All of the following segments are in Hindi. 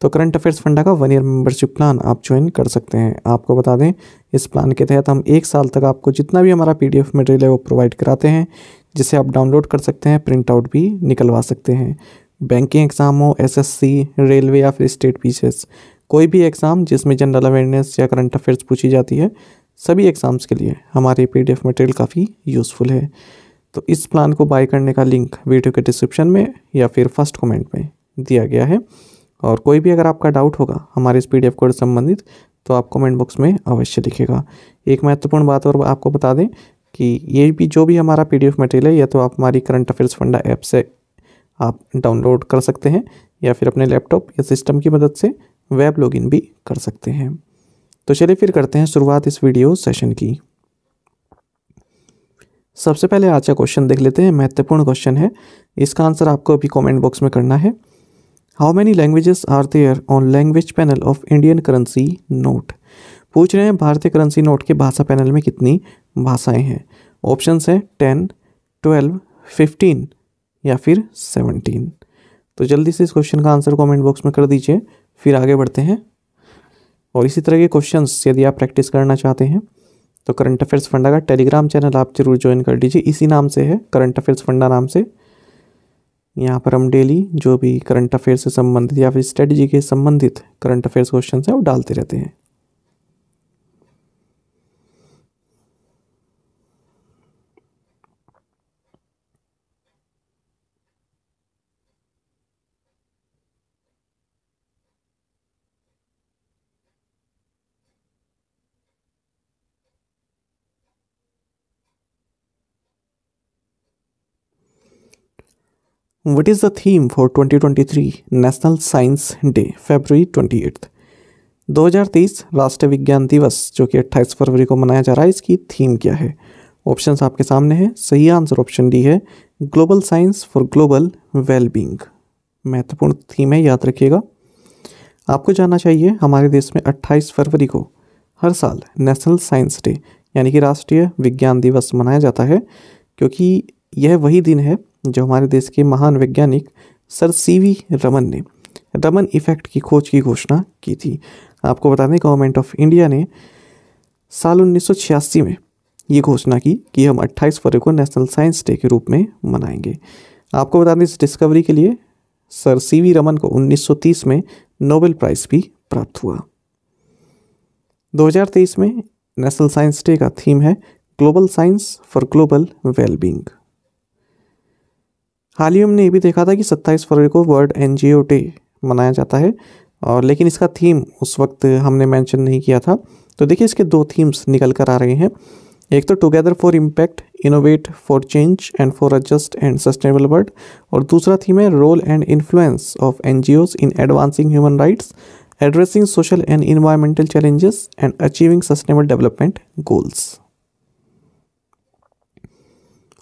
तो करंट अफेयर्स फंडा का वन ईयर मेंबरशिप प्लान आप ज्वाइन कर सकते हैं आपको बता दें इस प्लान के तहत हम एक साल तक आपको जितना भी हमारा पी मटेरियल है वो प्रोवाइड कराते हैं जिसे आप डाउनलोड कर सकते हैं प्रिंट आउट भी निकलवा सकते हैं बैंकिंग एग्ज़ाम हो एसएससी रेलवे या फिर स्टेट पीसीएस कोई भी एग्ज़ाम जिसमें जनरल अवेयरनेस या करंट अफेयर्स पूछी जाती है सभी एग्ज़ाम्स के लिए हमारे पी मटेरियल काफ़ी यूज़फुल है तो इस प्लान को बाय करने का लिंक वीडियो के डिस्क्रिप्शन में या फिर फर्स्ट कमेंट में दिया गया है और कोई भी अगर आपका डाउट होगा हमारे इस पी डी एफ कोड संबंधित तो आप कमेंट बॉक्स में अवश्य लिखेगा एक महत्वपूर्ण बात और आपको बता दें कि ये भी जो भी हमारा पी डी एफ मटेरियल है या तो आप हमारी करंट अफेयर्स फंडा ऐप से आप डाउनलोड कर सकते हैं या फिर अपने लैपटॉप या सिस्टम की मदद से वेब लॉगिन भी कर सकते हैं तो चलिए फिर करते हैं शुरुआत इस वीडियो सेशन की सबसे पहले आज का क्वेश्चन देख लेते हैं महत्वपूर्ण क्वेश्चन है इसका आंसर आपको अभी कमेंट बॉक्स में करना है how many languages are there on language panel of Indian currency note पूछ रहे हैं भारतीय करेंसी नोट के भाषा पैनल में कितनी भाषाएं हैं ऑप्शंस हैं टेन ट्वेल्व फिफ्टीन या फिर सेवनटीन तो जल्दी से इस क्वेश्चन का आंसर कमेंट बॉक्स में कर दीजिए फिर आगे बढ़ते हैं और इसी तरह के क्वेश्चन यदि आप प्रैक्टिस करना चाहते हैं तो करंट अफेयर्स फंडा का टेलीग्राम चैनल आप जरूर ज्वाइन कर लीजिए इसी नाम से है करंट अफेयर्स फंडा नाम से यहाँ पर हम डेली जो भी करंट अफेयर से संबंधित या फिर स्ट्रेटजी के संबंधित करंट अफेयर्स क्वेश्चन है वो डालते रहते हैं What is the theme for 2023 National Science Day February 28th 2023 राष्ट्रीय विज्ञान दिवस जो कि 28 फरवरी को मनाया जा रहा है इसकी थीम क्या है ऑप्शन आपके सामने है सही आंसर ऑप्शन डी है global science for global wellbeing महत्वपूर्ण थीम है याद रखिएगा आपको जानना चाहिए हमारे देश में 28 फरवरी को हर साल नेशनल साइंस डे यानी कि राष्ट्रीय विज्ञान दिवस मनाया जाता है क्योंकि यह वही दिन है जो हमारे देश के महान वैज्ञानिक सर सी वी रमन ने रमन इफेक्ट की खोज की घोषणा की थी आपको बता दें गवर्नमेंट ऑफ इंडिया ने साल उन्नीस में ये घोषणा की कि हम 28 फरवरी को नेशनल साइंस डे के रूप में मनाएंगे आपको बता दें इस डिस्कवरी के लिए सर सी वी रमन को 1930 में नोबेल प्राइज़ भी प्राप्त हुआ 2023 में नेशनल साइंस डे का थीम है global science for global wellbeing हाल ही हमने ये भी देखा था कि 27 फरवरी को वर्ल्ड एन डे मनाया जाता है और लेकिन इसका थीम उस वक्त हमने मेंशन नहीं किया था तो देखिए इसके दो थीम्स निकल कर आ रहे हैं एक तो together for impact innovate for change and for a just and sustainable world और दूसरा थीम है role and influence of an in advancing human rights addressing social and environmental challenges and achieving sustainable development goals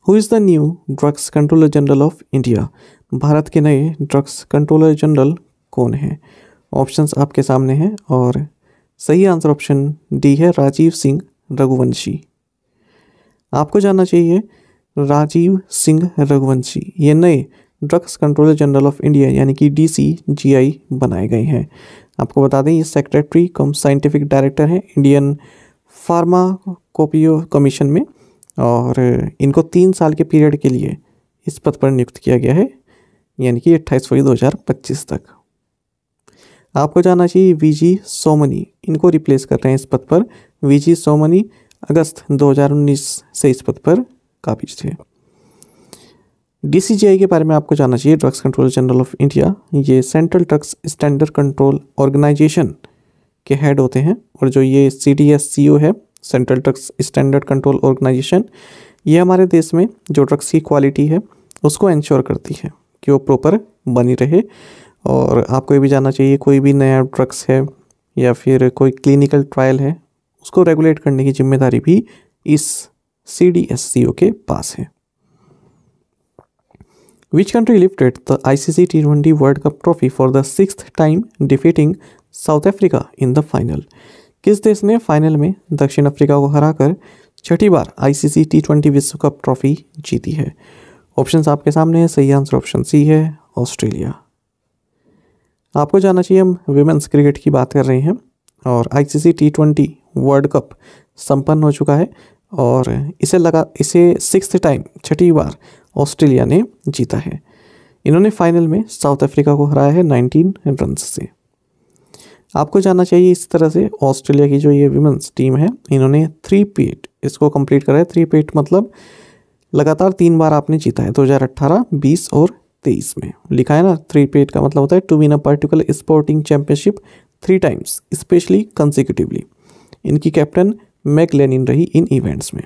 who is the new drugs controller general of India Bharat के नए ड्रग्स कंट्रोलर जनरल कौन है ऑप्शंस आपके सामने हैं और सही आंसर ऑप्शन डी है राजीव सिंह रघुवंशी आपको जानना चाहिए राजीव सिंह रघुवंशी ये नए drugs controller general of India यानी कि डी सी जी आई बनाए गए हैं आपको बता दें ये सेक्रेटरी कम साइंटिफिक डायरेक्टर हैं इंडियन फार्मा कॉपियो कमीशन में और इनको तीन साल के पीरियड के लिए इस पद पर नियुक्त किया गया है यानी कि अट्ठाईस फरवरी 2025 तक आपको जाना चाहिए वीजी सोमनी इनको रिप्लेस कर रहे हैं इस पद पर वीजी सोमनी अगस्त 2019 से इस पद पर काबिज थे डीसीजीआई के बारे में आपको जानना चाहिए drugs control general of India ये central drugs standard control organisation के हेड होते हैं और जो ये C D S C O है central drugs standard control organisation ये हमारे देश में जो ड्रग्स की क्वालिटी है उसको इंश्योर करती है कि वो प्रॉपर बनी रहे और आपको ये भी जानना चाहिए कोई भी नया ड्रग्स है या फिर कोई क्लिनिकल ट्रायल है उसको रेगुलेट करने की जिम्मेदारी भी इस सी डी एस सी ओ के पास है which country lifted the I C C T twenty world cup trophy for the six time defeating South Africa in the final किस देश ने फाइनल में दक्षिण अफ्रीका को हराकर छठी बार आईसीसी टी ट्वेंटी विश्व कप ट्रॉफी जीती है ऑप्शन आपके सामने है सही आंसर ऑप्शन सी है ऑस्ट्रेलिया आपको जानना चाहिए हम विमेंस क्रिकेट की बात कर रहे हैं और ICC T twenty world cup संपन्न हो चुका है और इसे लगा इसे सिक्स टाइम छठी बार ऑस्ट्रेलिया ने जीता है इन्होंने फाइनल में साउथ अफ्रीका को हराया है 19 रन से आपको जानना चाहिए इस तरह से ऑस्ट्रेलिया की जो ये विमेंस टीम है इन्होंने थ्री पेट इसको कंप्लीट करा है थ्री पेट मतलब लगातार तीन बार आपने जीता है दो हज़ार अट्ठारह बीस और तेईस में लिखा है ना थ्री पेट का मतलब होता है to win a particular sporting championship three times specially consecutively इनकी कैप्टन मैक लेनिन रही इन इवेंट्स में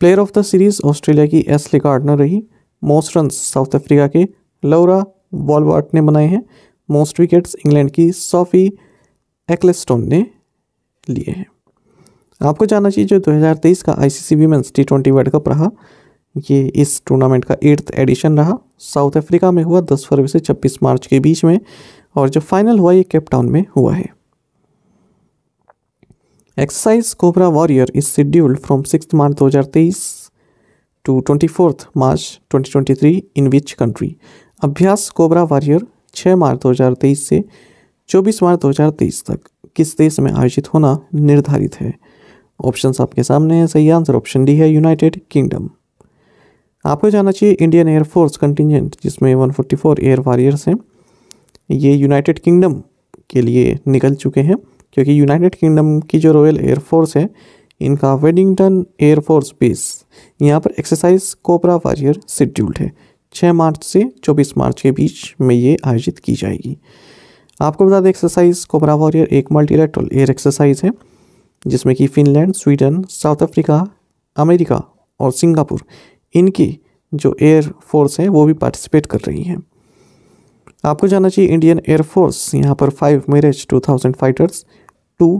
player of the series Australia की एसले गार्डनर रही मोस्ट रन साउथ अफ्रीका के लौरा वॉलवर्ट ने बनाए हैं मोस्ट विकेट्स इंग्लैंड की सोफी एक्लेस्टोन ने लिए हैं आपको जानना चाहिए जो 2023 का ICC women's T twenty world cup रहा ये इस टूर्नामेंट का एट्थ एडिशन रहा साउथ अफ्रीका में हुआ 10 फरवरी से 26 मार्च के बीच में और जो फाइनल हुआ ये केपटाउन में हुआ है exercise Cobra Warrior is scheduled from six March 2023 to twenty fourth March 2023 in which country अभ्यास कोबरा वॉरियर छः मार्च तेईस से चौबीस मार्च तेईस तक किस देश में आयोजित होना निर्धारित है ऑप्शन आपके सामने हैं सही आंसर ऑप्शन डी है यूनाइटेड किंगडम आपको जाना चाहिए इंडियन एयरफोर्स कंटिजेंट जिसमें 144 एयर वॉरियर्स हैं ये यूनाइटेड किंगडम के लिए निकल चुके हैं क्योंकि यूनाइटेड किंगडम की जो रॉयल एयरफोर्स है इनका वेडिंगटन एयरफोर्स बेस यहाँ पर एक्सरसाइज कोपरा वॉरियर शेड्यूल्ड है छः मार्च से चौबीस मार्च के बीच में ये आयोजित की जाएगी आपको बता दें एक्सरसाइज कोबरा वॉरियर एक मल्टीलेटरल एयर एक्सरसाइज है जिसमें कि Finland Sweden South Africa America और सिंगापुर इनकी जो एयर फोर्स है वो भी पार्टिसिपेट कर रही हैं आपको जानना चाहिए इंडियन एयरफोर्स यहाँ पर five Mirage two thousand fighters two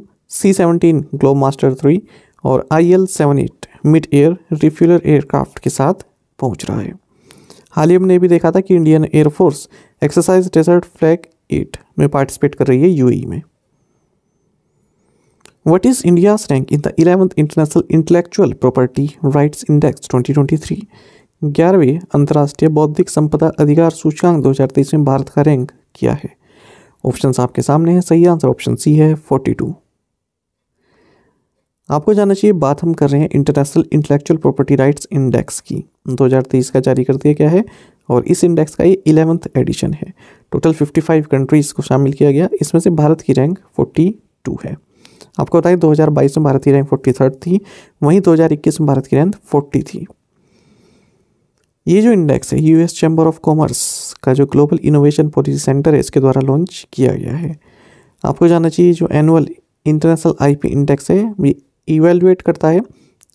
C seventeen Globemaster three और I L seven eight mid air refueller aircraft के साथ पहुँच रहा है हाल ही हमने भी देखा था कि Indian Air Force exercise desert flag eight में पार्टिसिपेट कर रही है यूएई में What rank in the in international intellectual property right index twenty twenty 2023? ग्यारहवें अंतर्राष्ट्रीय बौद्धिक संपदा अधिकार सूचकांक 2023 में भारत का रैंक किया है ऑप्शन आपके सामने हैं सही आंसर ऑप्शन सी है 42 आपको जानना चाहिए बात हम कर रहे हैं international intellectual property rights index की 2023 का जारी कर दिया गया है और इस इंडेक्स का ये इलेवंथ एडिशन है टोटल 55 कंट्रीज़ को शामिल किया गया इसमें से भारत की रैंक 42 है आपको बताइए 2022 में भारत की रैंक फोर्टी थी वहीं दो में भारत की रैंक फोर्टी थी ये जो इंडेक्स है यूएस चैम्बर ऑफ कॉमर्स का जो ग्लोबल इनोवेशन पॉलिसी सेंटर है इसके द्वारा लॉन्च किया गया है आपको जानना चाहिए जो एनुअल इंटरनेशनल आईपी इंडेक्स है ये इवेलुएट करता है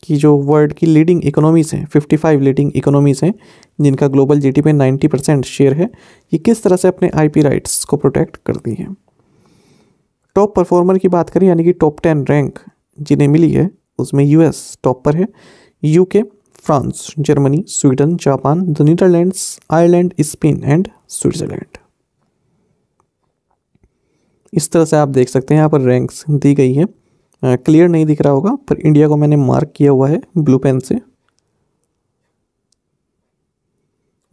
कि जो वर्ल्ड की लीडिंग इकोनॉमीज़ हैं 55 लीडिंग इकोनॉमीज़ हैं जिनका ग्लोबल जीडी में 90 परसेंट शेयर है ये किस तरह से अपने आईपी राइट्स को प्रोटेक्ट करती हैं टॉप परफॉर्मर की बात करें यानी कि टॉप टेन रैंक जिन्हें मिली है उसमें यूएस टॉप पर है UK France Germany Sweden Japan the Netherlands Ireland Spain and Switzerland इस तरह से आप देख सकते हैं यहाँ पर रैंक्स दी गई हैं क्लियर नहीं दिख रहा होगा पर इंडिया को मैंने मार्क किया हुआ है ब्लू पेन से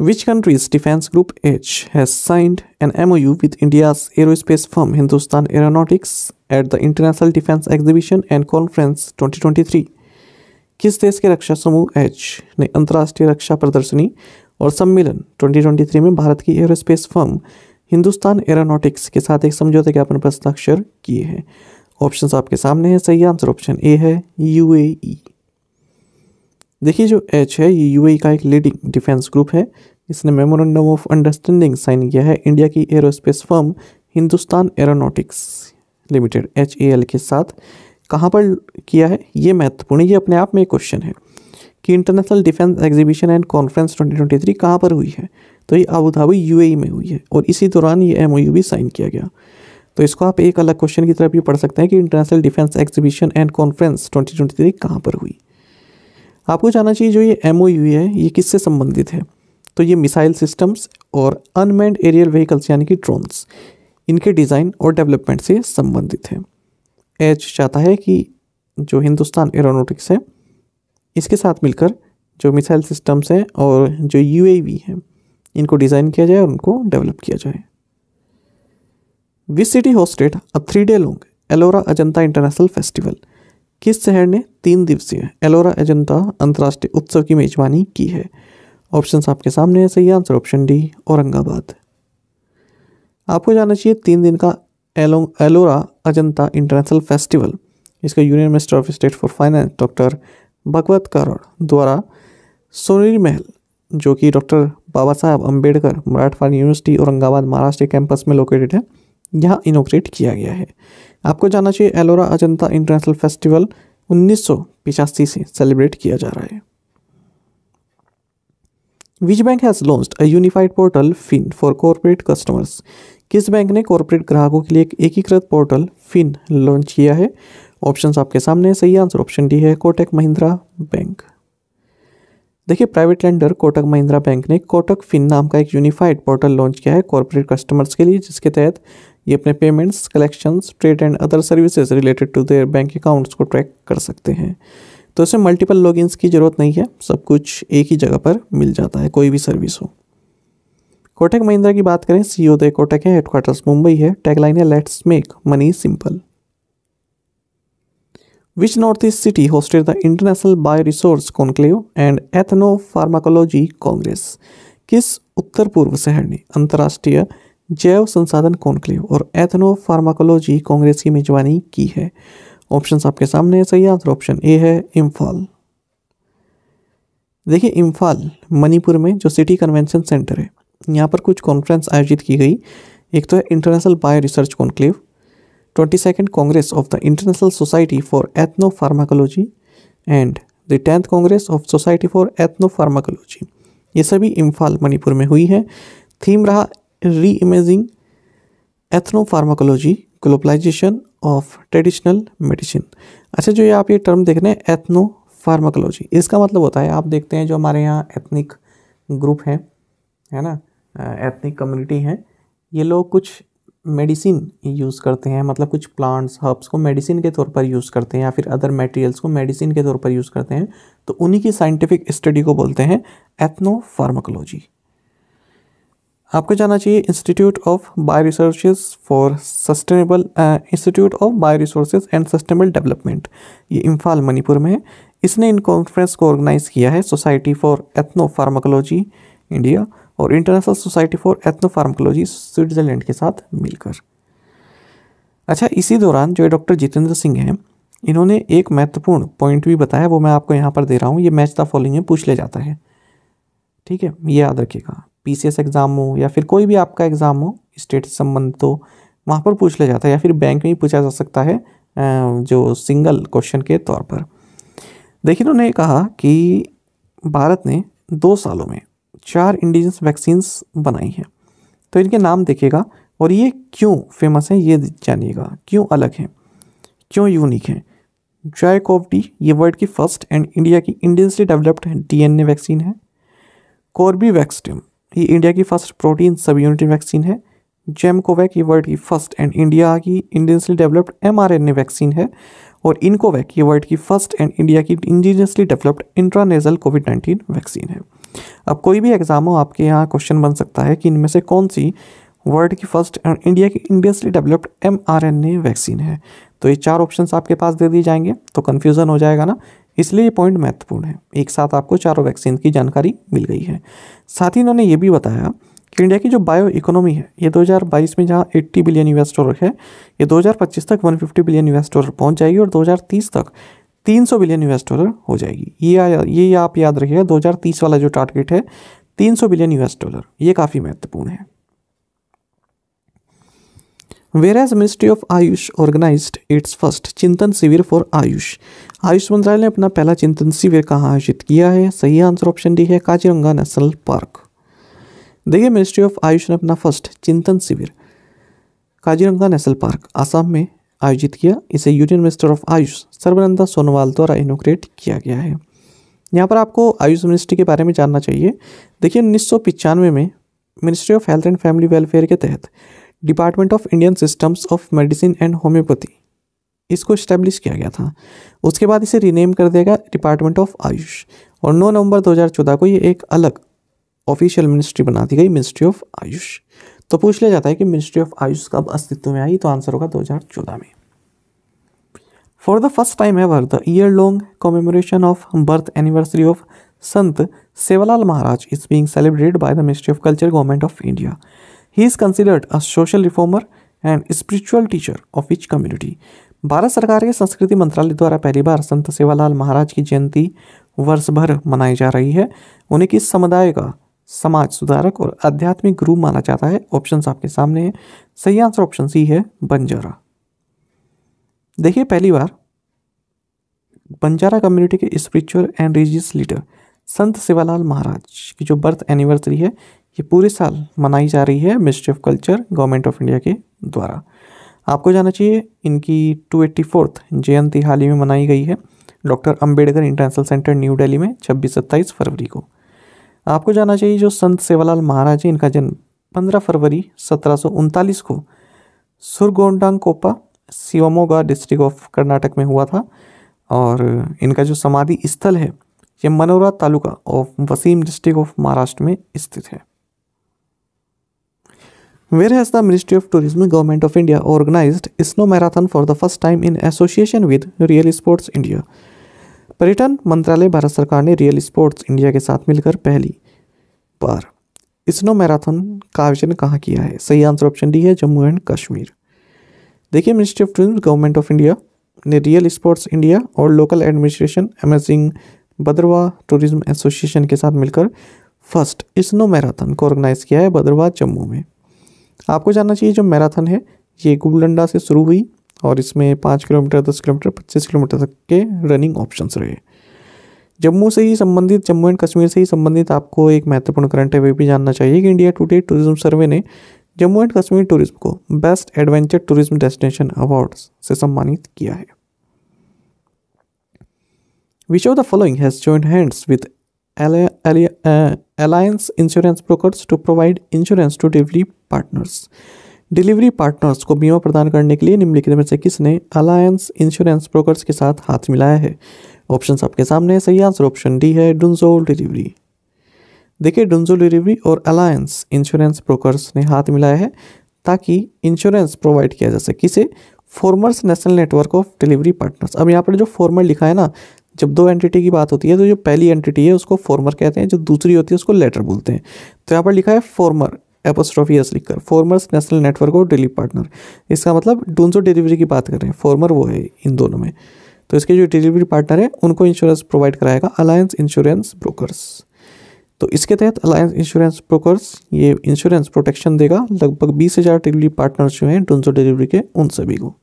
which country's defence group H has signed an M O U with India aerospace firm Hindustan aeronautics at the international defence exhibition and conference 2023 किस देश के रक्षा समूह एच ने अंतर्राष्ट्रीय रक्षा प्रदर्शनी और सम्मेलन 2023 में भारत की एरोस्पेस फर्म हिंदुस्तान एरोनोटिक्स के साथ एक समझौते के अपने हस्ताक्षर किए हैं ऑप्शन आपके सामने है सही आंसर ऑप्शन ए है यू देखिए जो एच है ये यू e का एक लीडिंग डिफेंस ग्रुप है इसने मेमोरेंडम ऑफ अंडरस्टैंडिंग साइन किया है इंडिया की aerospace firm Hindustan aeronautics limited H A L के साथ कहाँ पर किया है ये महत्वपूर्ण ये अपने आप में एक क्वेश्चन है कि international defence exhibition and conference 2023 कहाँ पर हुई है तो ये अबू धाबी यूएई में हुई है और इसी दौरान ये एमओयू भी साइन किया गया तो इसको आप एक अलग क्वेश्चन की तरफ भी पढ़ सकते हैं कि international defence exhibition and conference twenty twenty three कहाँ पर हुई आपको जानना चाहिए जो ये एम है ये किससे संबंधित है तो ये मिसाइल सिस्टम्स और अनमैंड एरियल व्हीकल्स यानी कि ड्रोन्स इनके डिज़ाइन और डेवलपमेंट से संबंधित है एच चाहता है कि जो हिंदुस्तान एरोनोटिक्स है इसके साथ मिलकर जो मिसाइल सिस्टम्स हैं और जो यू हैं इनको डिज़ाइन किया जाए और उनको डेवलप किया जाए which city hosted a three-day long Ellora Ajanta international festival किस शहर ने तीन दिवसीय एलोरा अजंता अंतर्राष्ट्रीय उत्सव की मेजबानी की है ऑप्शंस आपके सामने है सही आंसर ऑप्शन डी औरंगाबाद आपको जाना चाहिए तीन दिन का एलो एलोरा अजंता इंटरनेशनल फेस्टिवल इसका union minister of state for finance doctor Bhagwat Karad द्वारा सोनेर महल जो कि doctor Baba Saheb Ambedkar Marathwada university Aurangabad Maharashtra campus में लोकेटेड है यहाँ इनोग्रेट किया गया है आपको जानना चाहिए एलोरा अजंता इंटरनेशनल फेस्टिवल उन्नीस से सेलिब्रेट किया जा रहा है which bank has launch a unified portal fin for corporate customers किस बैंक ने कॉरपोरेट ग्राहकों के लिए एक एकीकृत पोर्टल फिन लॉन्च किया है ऑप्शंस आपके सामने सही आंसर ऑप्शन डी है कोटक महिंद्रा बैंक देखिए private lender Kotak Mahindra bank ने कोटक फिन नाम का एक यूनिफाइड पोर्टल लॉन्च किया है कॉरपोरेट कस्टमर्स के लिए जिसके तहत ये अपने payments collections trade and other services related to their bank accounts को ट्रैक कर सकते हैं तो इसमें मल्टीपल लॉगिन्स की ज़रूरत नहीं है सब कुछ एक ही जगह पर मिल जाता है कोई भी सर्विस हो कोटक महिंद्रा की बात करें सी ओ दे कोटक है हेडक्वार्टर्स मुंबई है टैगलाइन है let's make money simple which north east city hosted the international bioresource conclave and ethnopharmacology congress किस उत्तर पूर्व शहर ने अंतर्राष्ट्रीय जैव संसाधन कॉन्क्लेव और एथनो फार्माकोलॉजी कांग्रेस की मेजबानी की है ऑप्शन आपके सामने है सही आंसर ऑप्शन ए है इम्फाल देखिए इम्फाल मणिपुर में जो सिटी कन्वेंशन सेंटर है यहाँ पर कुछ कॉन्फ्रेंस आयोजित की गई एक तो है international bio research conclave twenty second congress of the international society for ethnopharmacology and the tenth congress of society for ethnopharmacology ये सभी इम्फाल मणिपुर में हुई है थीम रहा re imaging ethnopharmacology globalisation of traditional medicine अच्छा जो ये आप ये टर्म देख रहे हैं एथनो फार्माकोलॉजी इसका मतलब होता है आप देखते हैं जो हमारे यहाँ एथनिक ग्रुप हैं है ना एथनिक कम्युनिटी हैं ये लोग कुछ मेडिसिन यूज़ करते हैं मतलब कुछ प्लांट्स हर्ब्स को मेडिसिन के तौर पर यूज़ करते हैं या फिर अदर मटेरियल्स को मेडिसिन के तौर पर यूज़ करते हैं तो उन्हीं की साइंटिफिक स्टडी को बोलते हैं एथनो फार्माकोलॉजी आपको जाना चाहिए institute of bioresource for sustainable institute of bioresource and sustainable development ये इम्फाल मणिपुर में है इसने इन कॉन्फ्रेंस को ऑर्गेनाइज किया है society for ethnopharmacology India और international society for ethnopharmacology Switzerland के साथ मिलकर अच्छा इसी दौरान जो डॉक्टर जितेंद्र सिंह हैं इन्होंने एक महत्वपूर्ण पॉइंट भी बताया वो मैं आपको यहाँ पर दे रहा हूँ ये मैच द फॉलोइंग में पूछ ले जाता है ठीक है ये याद रखिएगा पीसीएस एग्ज़ाम हो या फिर कोई भी आपका एग्ज़ाम हो स्टेट से संबंधित हो वहाँ पर पूछ लिया जाता है या फिर बैंक में ही पूछा जा सकता है जो सिंगल क्वेश्चन के तौर पर देखिए उन्होंने कहा कि भारत ने दो सालों में चार इंडिजिनस वैक्सीन्स बनाई हैं तो इनके नाम देखिएगा और ये क्यों फेमस हैं ये जानिएगा क्यों अलग हैं क्यों यूनिक हैं जायकोव कोवडी ये वर्ल्ड की फर्स्ट एंड इंडिया की इंडियन से डेवलप्ड डीएनए वैक्सीन है वैक्सटम ये इंडिया की first protein subunit vaccine है जेमकोवैक ये वर्ल्ड की फर्स्ट एंड इंडिया की इंडियनसली डेवलप्ड ए वैक्सीन है और इनकोवैक ये वर्ल्ड की फर्स्ट एंड इंडिया की ingeniously developed intranasal COVID nineteen vaccine है अब कोई भी एग्ज़ाम हो आपके यहाँ क्वेश्चन बन सकता है कि इनमें से कौन सी वर्ल्ड की फर्स्ट एंड इंडिया की इंडियसली डेवलप्ड एम वैक्सीन है तो ये चार ऑप्शन आपके पास दे दिए जाएंगे तो कन्फ्यूज़न हो जाएगा ना इसलिए ये पॉइंट महत्वपूर्ण है एक साथ आपको चारों वैक्सीन की जानकारी मिल गई है साथ ही इन्होंने ये भी बताया कि इंडिया की जो बायो इकोनॉमी है ये 2022 में जहाँ 80 बिलियन यूएस डॉलर है ये 2025 तक 150 बिलियन यूएस डॉलर पहुँच जाएगी और 2030 तक 300 बिलियन यूएस डॉलर हो जाएगी ये ये आप याद रखिएगा 2030 वाला जो टारगेट है 300 बिलियन यूएस डॉलर ये काफ़ी महत्वपूर्ण है whereas ministry of Ayush organise its first Chintan Shivir for Ayush Ayush मंत्रालय ने अपना पहला चिंतन शिविर कहाँ आयोजित किया है सही आंसर ऑप्शन डी है काजीरंगा नेशनल पार्क देखिए मिनिस्ट्री ऑफ आयुष ने अपना फर्स्ट चिंतन शिविर काजीरंगा नेशनल पार्क आसाम में आयोजित किया इसे union minister of Ayush Sarbananda Sonowal द्वारा इनोग्रेट किया गया है यहाँ पर आपको आयुष मिनिस्ट्री के बारे में जानना चाहिए देखिए उन्नीस में ministry of health and family welfare के तहत department of Indian systems of medicine and homoeopathy इसको इस्टेब्लिश किया गया था उसके बाद इसे रीनेम कर दिया गया डिपार्टमेंट ऑफ आयुष और 9 नवंबर 2014 को ये एक अलग ऑफिशियल मिनिस्ट्री बना दी गई मिनिस्ट्री ऑफ आयुष तो पूछ लिया जाता है कि मिनिस्ट्री ऑफ आयुष कब अस्तित्व में आई तो आंसर होगा 2014 में for the first time ever the year long commemoration of birth anniversary of Sant Sevalal Maharaj is being celebrated by the ministry of culture government of India he is considered a social reformer and spiritual teacher of each community Bharat सरकार के संस्कृति मंत्रालय द्वारा पहली बार संत सेवालाल महाराज की जयंती वर्ष भर मनाई जा रही है उन्हें किस समुदाय का समाज सुधारक और आध्यात्मिक गुरु माना जाता है ऑप्शन आपके सामने है सही आंसर ऑप्शन सी है बंजारा देखिए पहली बार बंजारा कम्युनिटी के spiritual and religious leader Sant Sevalal महाराज की जो बर्थ एनिवर्सरी है ये पूरे साल मनाई जा रही है ministry of culture government of India के द्वारा आपको जाना चाहिए इनकी टू एट्टी फोर्थ जयंती हाल ही में मनाई गई है doctor Ambedkar international centre New Delhi में छब्बीस सत्ताईस फरवरी को आपको जाना चाहिए जो संत सेवालाल महाराज है इनका जन्म पंद्रह फरवरी सत्रह को Suragondanakoppa Shivamogga district of Karnataka में हुआ था और इनका जो समाधि स्थल है ये Manora taluka of Washim district of Maharashtra में स्थित है has the Ministry of Tourism Government of India organized Snow Marathon for the first time in association with Real Sports India. पर्यटन मंत्रालय भारत सरकार ने रियल स्पोर्ट्स इंडिया के साथ मिलकर पहली बार स्नो मैराथन का आयोजन कहाँ किया है सही आंसर ऑप्शन डी है जम्मू एंड कश्मीर देखिए ministry of tourism government of India ने रियल स्पोर्ट्स इंडिया और लोकल एडमिनिस्ट्रेशन सिंह भद्रवा टूरिज्म एसोसिएशन के साथ मिलकर फर्स्ट स्नो मैराथन को ऑर्गेनाइज किया है भद्रवा जम्मू में आपको जानना चाहिए जो मैराथन है ये गुबलंडा से शुरू हुई और इसमें पाँच किलोमीटर दस किलोमीटर पच्चीस किलोमीटर तक के रनिंग ऑप्शंस रहे जम्मू से ही संबंधित जम्मू एंड कश्मीर से ही संबंधित आपको एक महत्वपूर्ण करंट अवे भी जानना चाहिए कि इंडिया टूडे टूरिज्म सर्वे ने जम्मू एंड कश्मीर टूरिज्म को best adventure tourism destination award से सम्मानित किया है which of the following has joint hands with Alliance insurance brokers to provide insurance to delivery partners delivery partners को बीमा प्रदान करने के लिए निम्नलिखित में से किसने अलायंस इंश्योरेंस ब्रोकर्स के साथ हाथ मिलाया है ऑप्शन आपके सामने सही आंसर ऑप्शन डी है डुंजोल डिलीवरी देखिए डुंजोल डिलीवरी और अलायंस इंश्योरेंस ब्रोकर्स ने हाथ मिलाया है ताकि इंश्योरेंस प्रोवाइड किया जा सके किसे formers national network of delivery partners अब यहाँ पर जो फॉर्मर लिखा है ना जब दो एंटिटी की बात होती है तो जो पहली एंटिटी है उसको फॉर्मर कहते हैं जो दूसरी होती है उसको लेटर बोलते हैं तो यहाँ पर लिखा है फॉर्मर एपोस्ट्रॉफी एस लिखकर फॉर्मर्स नेशनल नेटवर्क और डेली पार्टनर इसका मतलब डूनसो डिलीवरी की बात कर रहे हैं फॉर्मर वो है इन दोनों में तो इसके जो डिलीवरी पार्टनर हैं उनको इंश्योरेंस प्रोवाइड कराएगा अलायंस इंश्योरेंस ब्रोकर्स तो इसके तहत अलायंस इंश्योरेंस ब्रोकर्स ये इंश्योरेंस प्रोटेक्शन देगा लगभग बीस हज़ार डिलीवरी पार्टनर्स जो हैं डोनजो डिलीवरी के उन सभी को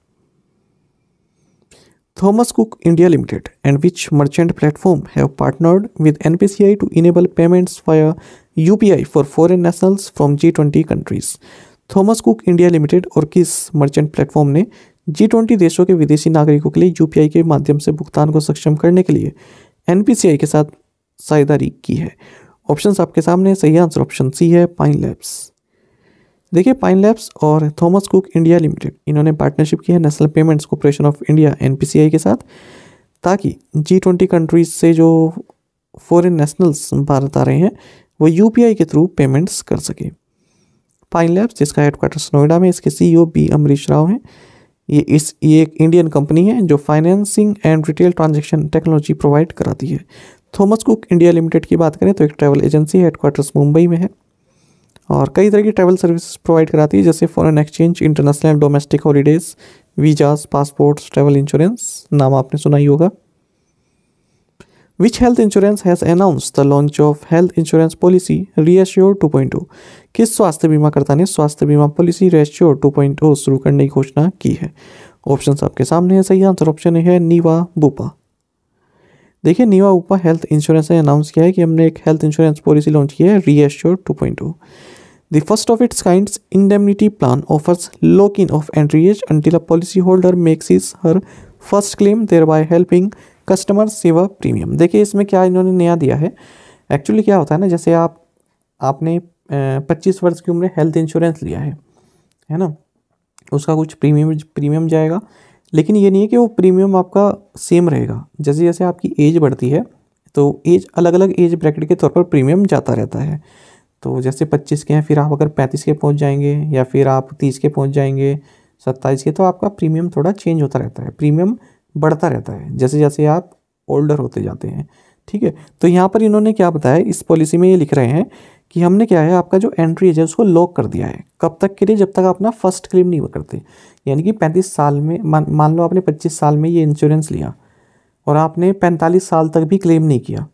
Thomas Cook India Limited and which merchant platform have partnered with NPCI to enable payments via UPI for foreign nationals from G20 countries. Thomas Cook India limited और किस मर्चेंट प्लेटफॉर्म ने जी ट्वेंटी देशों के विदेशी नागरिकों के लिए यूपीआई के माध्यम से भुगतान को सक्षम करने के लिए एन के साथ साझेदारी की है ऑप्शन आपके सामने सही आंसर ऑप्शन सी है पाइन लैब्स देखिए पाइन लैब्स और थॉमस कुक इंडिया लिमिटेड इन्होंने पार्टनरशिप की है national payments corporation of India N के साथ ताकि जी ट्वेंटी कंट्रीज से जो फॉरेन नेशनल्स भारत आ रहे हैं वो यू के थ्रू पेमेंट्स कर सके पाइन लैब्स जिसका हेडक्वार्टर नोएडा में इसके C B e Amrish Rau हैं ये इस ये एक इंडियन कंपनी है जो financing and retail transaction technology provide कराती है थॉमस कुक इंडिया लिमिटेड की बात करें तो एक ट्रैवल एजेंसी हेडक्वार्टर्स मुंबई में है और कई तरह की ट्रैवल सर्विस प्रोवाइड कराती है जैसे foreign exchange international and domestic holidays visas passports travel insurance नाम आपने सुना ही होगा Which health insurance the launch of health insurance policy insurance two point two किस स्वास्थ्य बीमाकर्ता ने स्वास्थ्य बीमा पॉलिसी रेश्योर टू शुरू करने की घोषणा की है ऑप्शन आपके सामने है सही आंसर ऑप्शन है नीवा बुपा देखिए नीवा उपा हेल्थ इंश्योरेंस ने अनाउंस किया है कि हमने एक हेल्थ इंश्योरेंस पॉलिसी लॉन्च की है reassure two point two the first of its kind its plan offers lock in of entry age until a policy holder makes is her first claim thereby helping customer save premium देखिए इसमें क्या इन्होंने नया दिया है एक्चुअली क्या होता है ना जैसे आप आपने पच्चीस वर्ष की उम्र हेल्थ इंश्योरेंस लिया है है ना उसका कुछ प्रीमियम प्रीमियम जाएगा लेकिन ये नहीं है कि वो प्रीमियम आपका सेम रहेगा जैसे जैसे आपकी एज बढ़ती है तो एज अलग अलग एज ब्रैकेट के तौर पर प्रीमियम जाता रहता है तो जैसे पच्चीस के हैं फिर आप अगर पैंतीस के पहुंच जाएंगे या फिर आप तीस के पहुंच जाएंगे सत्ताईस के तो आपका प्रीमियम थोड़ा चेंज होता रहता है प्रीमियम बढ़ता रहता है जैसे जैसे आप ओल्डर होते जाते हैं ठीक है तो यहाँ पर इन्होंने क्या बताया इस पॉलिसी में ये लिख रहे हैं कि हमने क्या है आपका जो एंट्री एज है उसको लॉक कर दिया है कब तक के लिए जब तक आप अपना फर्स्ट क्लेम नहीं करते यानी कि पैंतीस साल में मान लो आपने पच्चीस साल में ये इंश्योरेंस लिया और आपने पैंतालीस साल तक भी क्लेम नहीं किया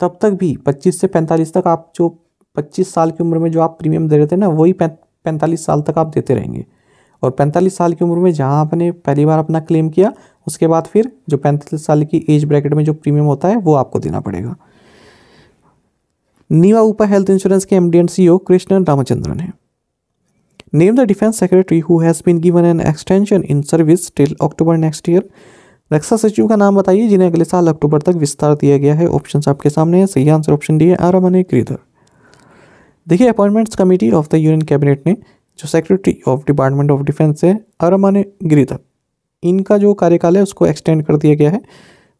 तब तक भी पच्चीस से पैंतालीस तक आप जो पच्चीस साल की उम्र में जो आप प्रीमियम दे रहे थे ना वही पैंतालीस साल तक आप देते रहेंगे और पैंतालीस साल की उम्र में जहाँ आपने पहली बार अपना क्लेम किया उसके बाद फिर जो पैंतालीस साल की एज ब्रैकेट में जो प्रीमियम होता है वो आपको देना पड़ेगा नीवा उपा हेल्थ इंश्योरेंस के MD and CEO Krishnan Ramachandran है name the defence secretary who has been given an extension in service till October next year रक्षा सचिव का नाम बताइए जिन्हें अगले साल अक्टूबर तक विस्तार दिया गया है ऑप्शन आपके सामने है सही आंसर ऑप्शन डी है आरामने क्रीधर देखिए appointments committee of the union cabinet ने जो secretary of department of defence है अरमान गिरिधर इनका जो कार्यकाल है उसको एक्सटेंड कर दिया गया है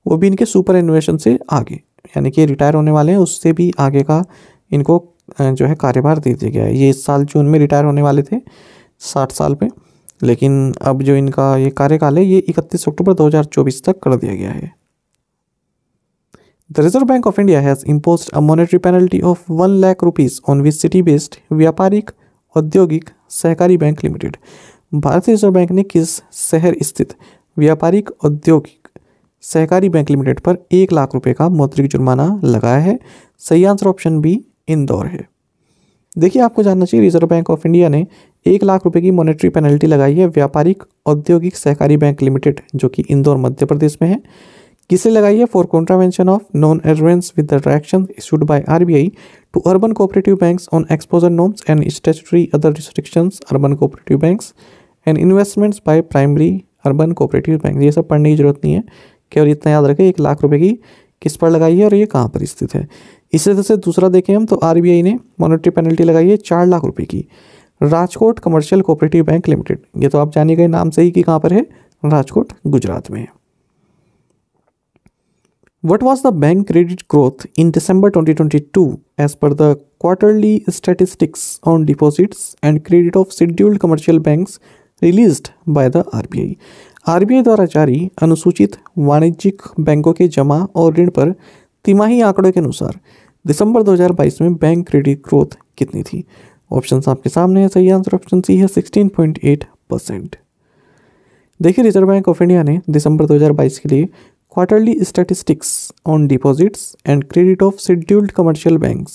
वो भी इनके सुपर इनोवेशन से आगे यानी कि रिटायर होने वाले हैं उससे भी आगे का इनको जो है कार्यभार दे दिया गया है ये इस साल जून में रिटायर होने वाले थे साठ साल पे लेकिन अब जो इनका ये कार्यकाल है ये इकतीस अक्टूबर 2024 तक कर दिया गया है the Reserve Bank of India has impose a monetary penalty of one lakh rupees on which city based Vyaparik Audyogik Sahakari bank limited भारतीय रिजर्व बैंक ने किस शहर स्थित व्यापारिक औद्योगिक सहकारी बैंक लिमिटेड पर एक लाख रुपए का मौद्रिक जुर्माना लगाया है सही आंसर ऑप्शन बी इंदौर है देखिए आपको जानना चाहिए रिजर्व बैंक ऑफ इंडिया ने एक लाख रुपए की मॉनेटरी पेनल्टी लगाई है व्यापारिक औद्योगिक सहकारी बैंक लिमिटेड जो कि इंदौर मध्य प्रदेश में है किसे लगाई है for contravention of non advance with direction issued by RBI to urban cooperative bank on exposure norms and statutory other restriction urban cooperative bank and investments by primary urban cooperative bank ये सब पढ़ने की जरूरत नहीं है केवल इतना याद रखें एक लाख रुपये की किस पर लगाई है और ये कहाँ पर स्थित है इसी तरह से दूसरा देखें हम तो आर ने मॉनिटरी पेनल्टी लगाई है चार लाख रुपये की Rajkot commercial cooperative bank limited ये तो आप जाने गए नाम से ही कि कहाँ पर है राजकोट गुजरात में what was the bank credit growth in December 2022 twenty two as per the quarterly statistics on statistics and credit of scheduled commercial bank release by the R B I RBI द्वारा जारी अनुसूचित वाणिज्यिक बैंकों के जमा और ऋण पर तिमाही आंकड़ों के अनुसार दिसंबर 2022 में बैंक क्रेडिट ग्रोथ कितनी थी ऑप्शन आपके सामने है सही आंसर ऑप्शन सी है 16.8 परसेंट देखिए रिजर्व बैंक ऑफ इंडिया ने दिसंबर 2022 के लिए quarterly statistics on deposits and credit of scheduled commercial bank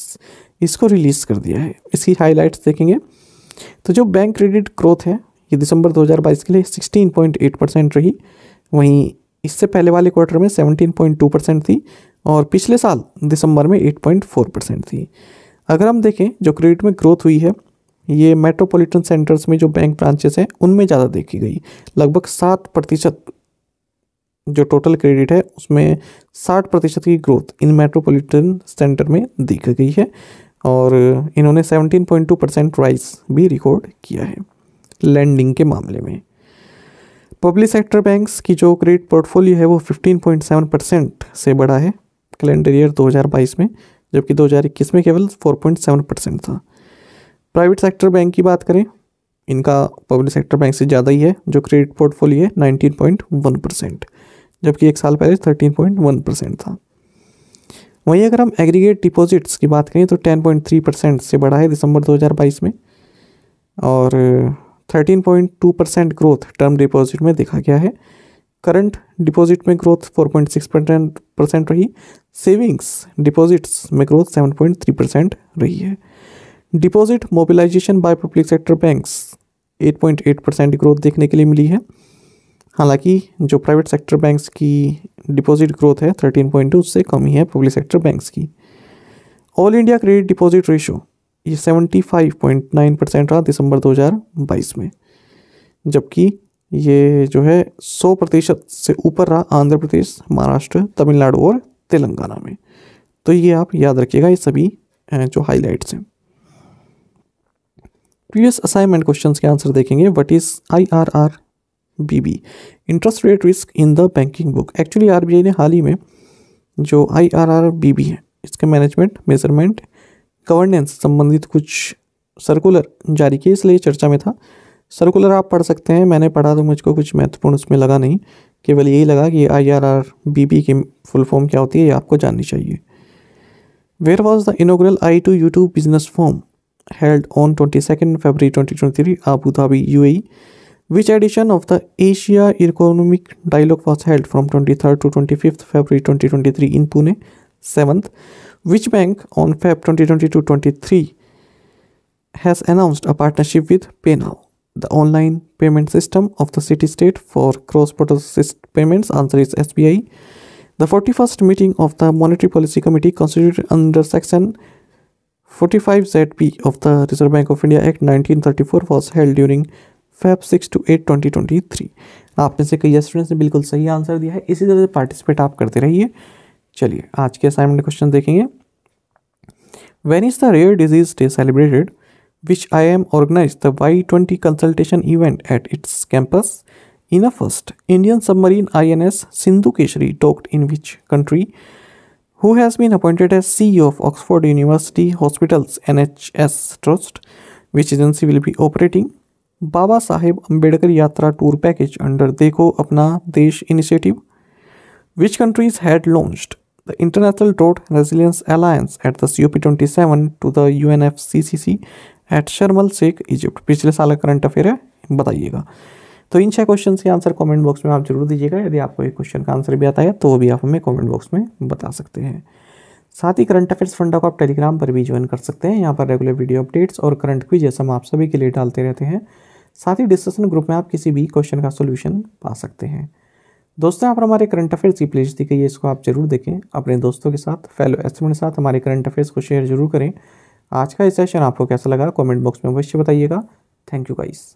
इसको रिलीज़ कर दिया है इसकी हाईलाइट्स देखेंगे तो जो बैंक क्रेडिट ग्रोथ है ये दिसंबर 2022 के लिए 16.8 परसेंट रही वहीं इससे पहले वाले क्वार्टर में 17.2 परसेंट थी और पिछले साल दिसंबर में 8.4 परसेंट थी अगर हम देखें जो क्रेडिट में ग्रोथ हुई है ये मेट्रोपॉलिटन सेंटर्स में जो बैंक ब्रांचेस हैं उनमें ज़्यादा देखी गई लगभग सात प्रतिशत जो टोटल क्रेडिट है उसमें साठ प्रतिशत की ग्रोथ इन मेट्रोपॉलिटन सेंटर में देखी गई है और इन्होंने seventeen point two percent rise भी रिकॉर्ड किया है लैंडिंग के मामले में पब्लिक सेक्टर बैंक्स की जो क्रेडिट पोर्टफोलियो है वो 15.7 परसेंट से बढ़ा है कैलेंडर ईयर 2022 में जबकि 2021 में केवल 4.7 परसेंट था प्राइवेट सेक्टर बैंक की बात करें इनका पब्लिक सेक्टर बैंक से ज़्यादा ही है जो क्रेडिट पोर्टफोलियो है नाइनटीन परसेंट जबकि एक साल पहले थर्टीन परसेंट था वहीं अगर हम एग्रीगेट डिपॉजिट्स की बात करें तो 10.3 परसेंट से बढ़ा है दिसंबर 2022 में और 13.2 परसेंट ग्रोथ टर्म डिपॉजिट में देखा गया है करंट डिपॉजिट में ग्रोथ 4.6 परसेंट रही सेविंग्स डिपॉजिट्स में ग्रोथ 7.3 परसेंट रही है deposit mobilisation by public sector banks 8.8 percent growth देखने के लिए मिली है हालांकि जो प्राइवेट सेक्टर बैंक्स की डिपॉजिट ग्रोथ है थर्टीन उससे कम ही है पब्लिक सेक्टर बैंक्स की all India credit deposit ratio ये 75.9 परसेंट रहा दिसंबर 2022 में जबकि ये जो है 100 प्रतिशत से ऊपर रहा आंध्र प्रदेश महाराष्ट्र तमिलनाडु और तेलंगाना में तो ये आप याद रखिएगा ये सभी जो हाईलाइट्स हैं प्रीवियस असाइनमेंट क्वेश्चन के आंसर देखेंगे what is I R R B B interest rate risk in the banking book actually R ने हाल ही में जो I R R B B है इसका मैनेजमेंट मेजरमेंट गवर्नेंस संबंधित कुछ सर्कुलर जारी किए इसलिए चर्चा में था सर्कुलर आप पढ़ सकते हैं मैंने पढ़ा तो मुझको कुछ महत्वपूर्ण उसमें लगा नहीं केवल यही लगा कि I R R B B की फुल फॉर्म क्या होती है ये आपको जाननी चाहिए where was the inaugural I two U two business forum held on twenty twenty twenty second February three on U A which edition of the Asia economic dialogue was held from twenty third to twenty fifth February twenty twenty three in Pune Seventh, which bank on Feb 2022-23 has announced a partnership with PayNow, the online payment system of the city-state for cross-border payments? Answer is SBI. The 41st meeting of the Monetary Policy Committee constituted under Section 45ZB of the Reserve Bank of India Act 1934 was held during Feb 6-8, 2023. Twenty twenty कई स्टूडेंट्स ने बिल्कुल सही आंसर दिया है इसी तरह से पार्टिसिपेट आप करते रहिए चलिए आज के असाइनमेंट क्वेश्चन देखेंगे when is the rare disease day celebrated which I M organise the Y twenty consultation event at its campus in a first Indian submarine I N S Sindhu Keshari talked in which country who has been appointed as C of Oxford university hospitals N H S trust which agency will be operating Baba Saheb Ambedkar Yatra tour package under Dekho Apna Desh initiative which countries had launched the International Drought Resilience Alliance at the COP27 to the UNFCCC at Sharm el Sheikh, Egypt पिछले साल का करंट अफेयर है बताइएगा तो इन छह क्वेश्चन के आंसर कमेंट बॉक्स में आप जरूर दीजिएगा यदि आपको एक क्वेश्चन का आंसर भी आता है तो वो भी आप हमें कमेंट बॉक्स में बता सकते हैं साथ ही करंट अफेयर्स फंडा को आप टेलीग्राम पर भी ज्वाइन कर सकते हैं यहाँ पर रेगुलर वीडियो अपडेट्स और करंट क्विज जैसा हम आप सभी के लिए डालते रहते हैं साथ ही डिस्कशन ग्रुप में आप किसी भी क्वेश्चन का सोल्यूशन पा सकते हैं दोस्तों यहाँ पर हमारे करंट अफेयर्स की प्लेज दी गई है इसको आप जरूर देखें अपने दोस्तों के साथ फेलो एस्टमेंट के साथ हमारे करंट अफेयर्स को शेयर जरूर करें आज का ये सेशन आपको कैसा लगा कमेंट बॉक्स में अवश्य बताइएगा थैंक यू गाइस